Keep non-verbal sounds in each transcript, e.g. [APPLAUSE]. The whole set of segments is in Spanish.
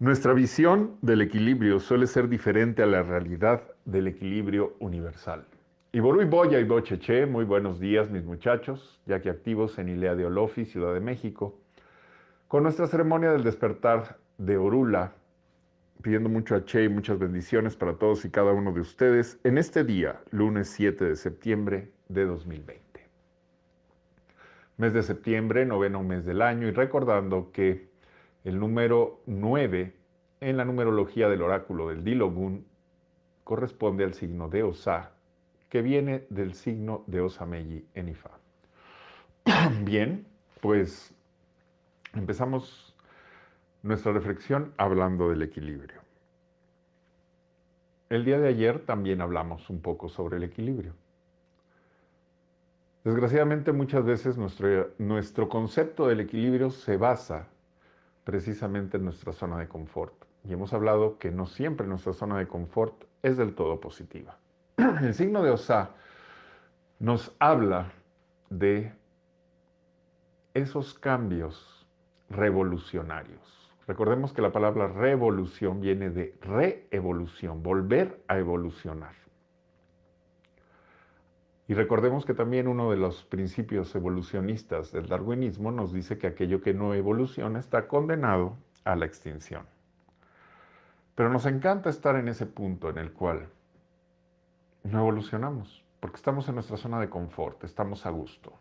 Nuestra visión del equilibrio suele ser diferente a la realidad del equilibrio universal. Y y Boya y Bocheche, muy buenos días mis muchachos, ya que activos en Ilea de Olofi, Ciudad de México, con nuestra ceremonia del despertar de Orula, pidiendo mucho a Che y muchas bendiciones para todos y cada uno de ustedes en este día, lunes 7 de septiembre de 2020. Mes de septiembre, noveno mes del año, y recordando que el número 9 en la numerología del oráculo del Dilogun corresponde al signo de Osa, que viene del signo de Osameyi en Ifá. [CLEARS THROAT] Bien, pues empezamos nuestra reflexión hablando del equilibrio. El día de ayer también hablamos un poco sobre el equilibrio. Desgraciadamente muchas veces nuestro, nuestro concepto del equilibrio se basa precisamente en nuestra zona de confort. Y hemos hablado que no siempre nuestra zona de confort es del todo positiva. [CLEARS THROAT] El signo de Osa nos habla de esos cambios revolucionarios. Recordemos que la palabra revolución viene de reevolución, volver a evolucionar. Y recordemos que también uno de los principios evolucionistas del darwinismo nos dice que aquello que no evoluciona está condenado a la extinción. Pero nos encanta estar en ese punto en el cual no evolucionamos, porque estamos en nuestra zona de confort, estamos a gusto.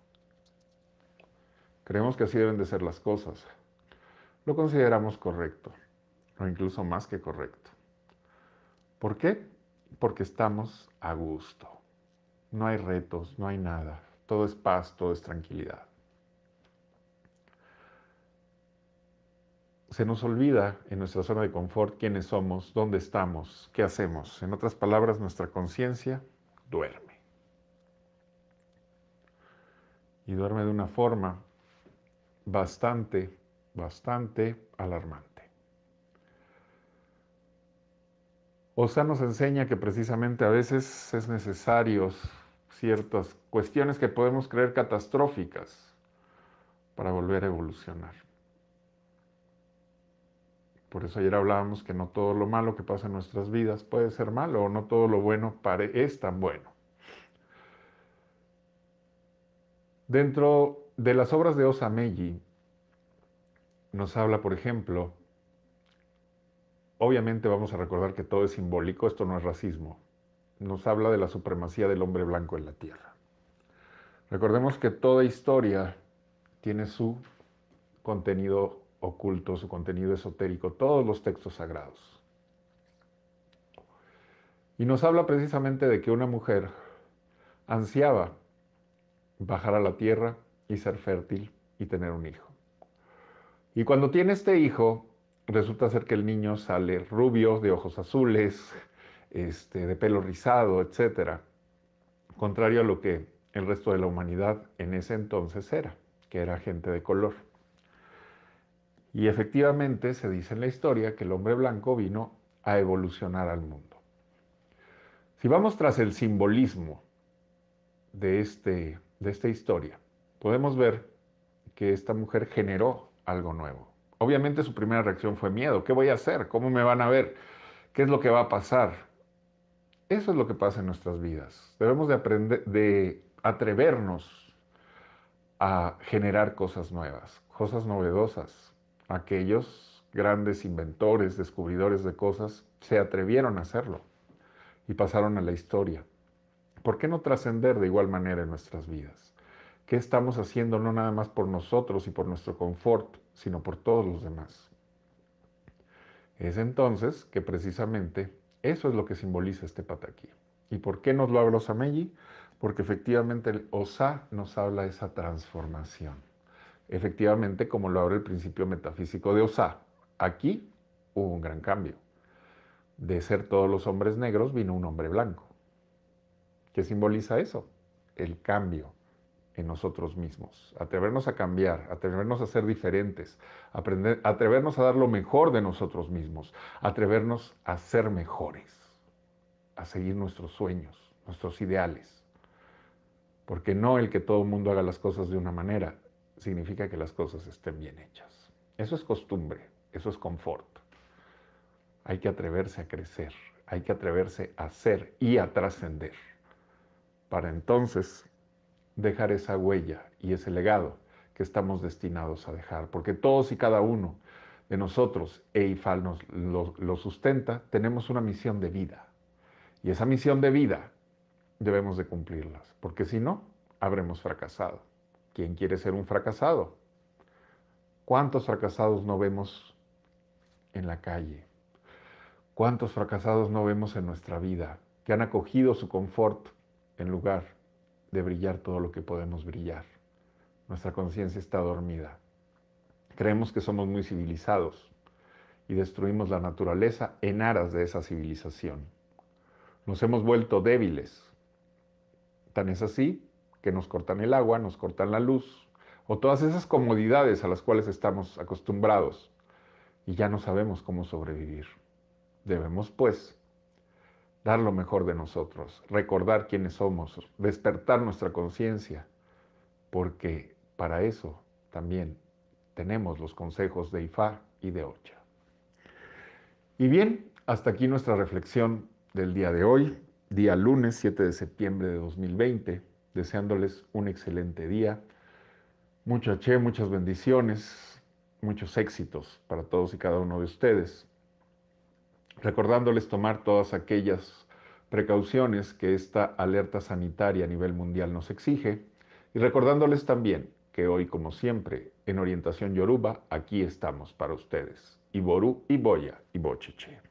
Creemos que así deben de ser las cosas. Lo consideramos correcto, o incluso más que correcto. ¿Por qué? Porque estamos a gusto no hay retos, no hay nada. Todo es paz, todo es tranquilidad. Se nos olvida en nuestra zona de confort quiénes somos, dónde estamos, qué hacemos. En otras palabras, nuestra conciencia duerme. Y duerme de una forma bastante, bastante alarmante. sea, nos enseña que precisamente a veces es necesario ciertas cuestiones que podemos creer catastróficas para volver a evolucionar. Por eso ayer hablábamos que no todo lo malo que pasa en nuestras vidas puede ser malo o no todo lo bueno es tan bueno. Dentro de las obras de Meiji, nos habla, por ejemplo, obviamente vamos a recordar que todo es simbólico, esto no es racismo, nos habla de la supremacía del hombre blanco en la tierra. Recordemos que toda historia tiene su contenido oculto, su contenido esotérico, todos los textos sagrados. Y nos habla precisamente de que una mujer ansiaba bajar a la tierra y ser fértil y tener un hijo. Y cuando tiene este hijo, resulta ser que el niño sale rubio, de ojos azules, este, de pelo rizado, etc. Contrario a lo que el resto de la humanidad en ese entonces era, que era gente de color. Y efectivamente se dice en la historia que el hombre blanco vino a evolucionar al mundo. Si vamos tras el simbolismo de, este, de esta historia, podemos ver que esta mujer generó algo nuevo. Obviamente su primera reacción fue miedo. ¿Qué voy a hacer? ¿Cómo me van a ver? ¿Qué es lo que va a pasar? Eso es lo que pasa en nuestras vidas. Debemos de aprender, de atrevernos a generar cosas nuevas, cosas novedosas. Aquellos grandes inventores, descubridores de cosas, se atrevieron a hacerlo y pasaron a la historia. ¿Por qué no trascender de igual manera en nuestras vidas? ¿Qué estamos haciendo no nada más por nosotros y por nuestro confort, sino por todos los demás? Es entonces que precisamente eso es lo que simboliza este pataquí. ¿Y por qué nos lo habla Osameyi? Porque efectivamente el Osa nos habla de esa transformación. Efectivamente, como lo habla el principio metafísico de Osa, aquí hubo un gran cambio. De ser todos los hombres negros vino un hombre blanco. ¿Qué simboliza eso? El cambio, en nosotros mismos, atrevernos a cambiar, atrevernos a ser diferentes, aprender, atrevernos a dar lo mejor de nosotros mismos, atrevernos a ser mejores, a seguir nuestros sueños, nuestros ideales. Porque no el que todo el mundo haga las cosas de una manera significa que las cosas estén bien hechas. Eso es costumbre, eso es confort. Hay que atreverse a crecer, hay que atreverse a ser y a trascender. Para entonces dejar esa huella y ese legado que estamos destinados a dejar, porque todos y cada uno de nosotros, EIFAL nos lo, sustenta, tenemos una misión de vida. Y esa misión de vida debemos de cumplirlas, porque si no, habremos fracasado. ¿Quién quiere ser un fracasado? ¿Cuántos fracasados no vemos en la calle? ¿Cuántos fracasados no vemos en nuestra vida que han acogido su confort en lugar brillar todo lo que podemos brillar. Nuestra conciencia está dormida. Creemos que somos muy civilizados y destruimos la naturaleza en aras de esa civilización. Nos hemos vuelto débiles. Tan es así que nos cortan el agua, nos cortan la luz o todas esas comodidades a las cuales estamos acostumbrados y ya no sabemos cómo sobrevivir. Debemos, pues, dar lo mejor de nosotros, recordar quiénes somos, despertar nuestra conciencia, porque para eso también tenemos los consejos de Ifá y de Ocha. Y bien, hasta aquí nuestra reflexión del día de hoy, día lunes 7 de septiembre de 2020, deseándoles un excelente día. Mucho muchas bendiciones, muchos éxitos para todos y cada uno de ustedes recordándoles tomar todas aquellas precauciones que esta alerta sanitaria a nivel mundial nos exige y recordándoles también que hoy, como siempre, en Orientación Yoruba, aquí estamos para ustedes. Iboru, Iboya, Ibocheche.